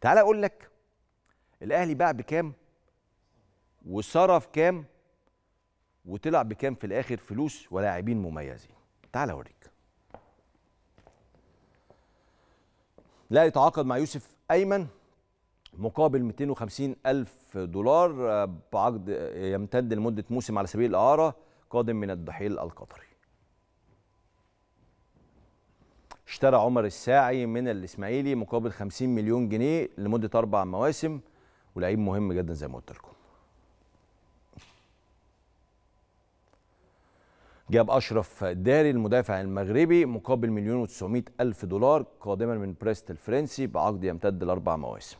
تعال اقول لك الاهلي باع بكام وصرف كام وطلع بكام في الاخر فلوس ولاعبين مميزين تعال اوريك لا يتعاقد مع يوسف ايمن مقابل 250 ألف دولار آه، بعقد آه، يمتد لمدة موسم على سبيل الإعارة قادم من الضحيل القطري اشترى عمر الساعي من الاسماعيلي مقابل 50 مليون جنيه لمده اربع مواسم ولعيب مهم جدا زي ما قلت لكم. جاب اشرف داري المدافع المغربي مقابل مليون و900 الف دولار قادما من بريست الفرنسي بعقد يمتد لاربع مواسم.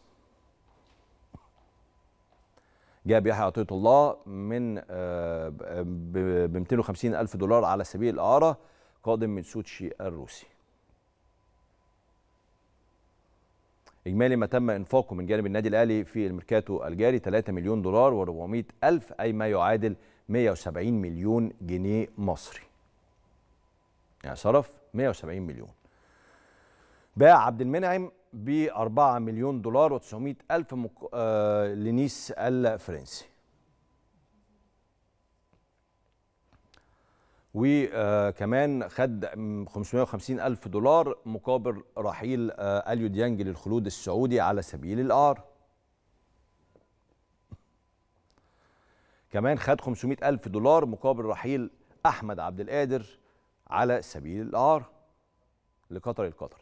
جاب يحيى عطيه الله من آه، ب 250 الف دولار على سبيل الاعاره قادم من سوتشي الروسي. إجمالي ما تم إنفاقه من جانب النادي الأهلي في الميركاتو الجاري 3 مليون دولار و400 ألف أي ما يعادل 170 مليون جنيه مصري يعني صرف 170 مليون باع عبد المنعم ب 4 مليون دولار و900 ألف مك... آه لنيس الفرنسي وكمان خد 550 ألف دولار مقابل رحيل آه، أليو ديانج للخلود السعودي على سبيل الإعارة كمان خد 500 ألف دولار مقابل رحيل أحمد عبد القادر على سبيل الإعارة لقطر القطري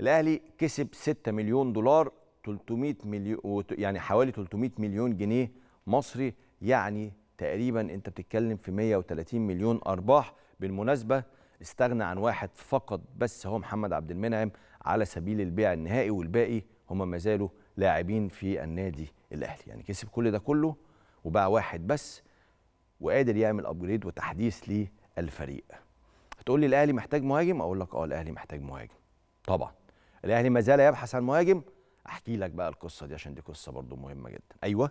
الأهلي كسب 6 مليون دولار 300 مليون يعني حوالي 300 مليون جنيه مصري يعني تقريبا انت بتتكلم في 130 مليون ارباح بالمناسبه استغنى عن واحد فقط بس هو محمد عبد المنعم على سبيل البيع النهائي والباقي هم ما زالوا لاعبين في النادي الاهلي يعني كسب كل ده كله وباع واحد بس وقادر يعمل ابجريد وتحديث للفريق هتقول لي الاهلي محتاج مهاجم اقول لك اه الاهلي محتاج مهاجم طبعا الاهلي ما زال يبحث عن مهاجم احكي لك بقى القصه دي عشان دي قصه برضو مهمه جدا ايوه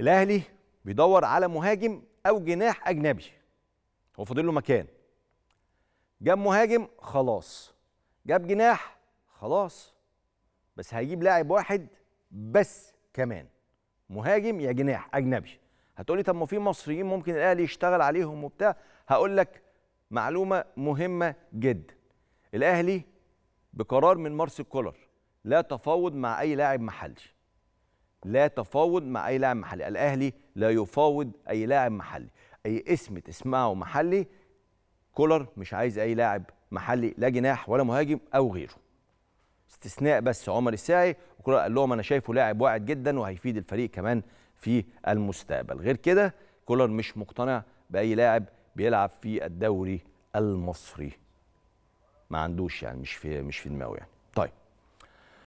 الاهلي بيدور على مهاجم او جناح اجنبي هو فاضل له مكان جاب مهاجم خلاص جاب جناح خلاص بس هيجيب لاعب واحد بس كمان مهاجم يا جناح اجنبي هتقولي طب ما في مصريين ممكن الاهلي يشتغل عليهم وبتاع هقول لك معلومه مهمه جدا الاهلي بقرار من مارسيل كولر لا تفاوض مع اي لاعب محلي لا تفاوض مع اي لاعب محلي الاهلي لا يفاوض اي لاعب محلي اي اسم تسمعه محلي كولر مش عايز اي لاعب محلي لا جناح ولا مهاجم او غيره استثناء بس عمر الساعي وكولر قال لهم انا شايفه لاعب واعد جدا وهيفيد الفريق كمان في المستقبل غير كده كولر مش مقتنع باي لاعب بيلعب في الدوري المصري ما عندوش يعني مش في مش في دماغه يعني